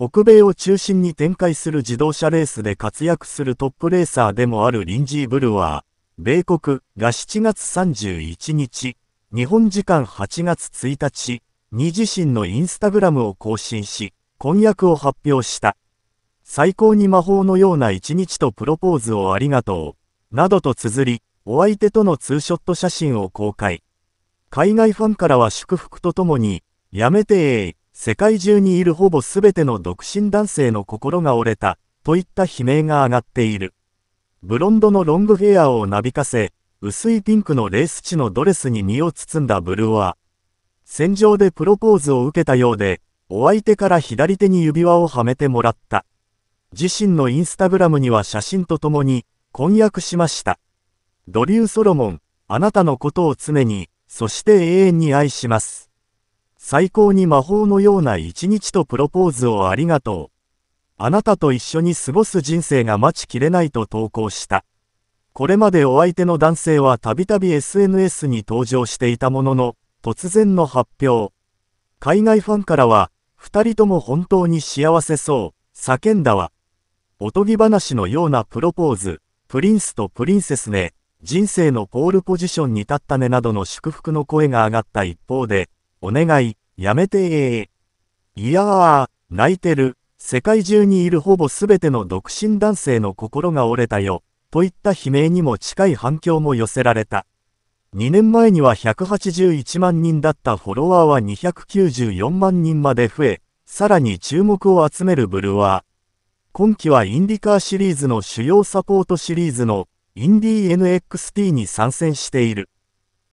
北米を中心に展開する自動車レースで活躍するトップレーサーでもあるリンジー・ブルワー、米国が7月31日、日本時間8月1日に自身のインスタグラムを更新し、婚約を発表した。最高に魔法のような一日とプロポーズをありがとう、などと綴り、お相手とのツーショット写真を公開。海外ファンからは祝福とともに、やめてえ世界中にいるほぼ全ての独身男性の心が折れた、といった悲鳴が上がっている。ブロンドのロングヘアをなびかせ、薄いピンクのレース地のドレスに身を包んだブルーは、戦場でプロポーズを受けたようで、お相手から左手に指輪をはめてもらった。自身のインスタグラムには写真とともに、婚約しました。ドリュー・ソロモン、あなたのことを常に、そして永遠に愛します。最高に魔法のような一日とプロポーズをありがとう。あなたと一緒に過ごす人生が待ちきれないと投稿した。これまでお相手の男性はたびたび SNS に登場していたものの、突然の発表。海外ファンからは、二人とも本当に幸せそう、叫んだわ。おとぎ話のようなプロポーズ、プリンスとプリンセスね、人生のポールポジションに立ったねなどの祝福の声が上がった一方で、お願い、やめてえ。いやあ、泣いてる。世界中にいるほぼ全ての独身男性の心が折れたよ。といった悲鳴にも近い反響も寄せられた。2年前には181万人だったフォロワーは294万人まで増え、さらに注目を集めるブルワー。今期はインディカーシリーズの主要サポートシリーズのインディ NXT に参戦している。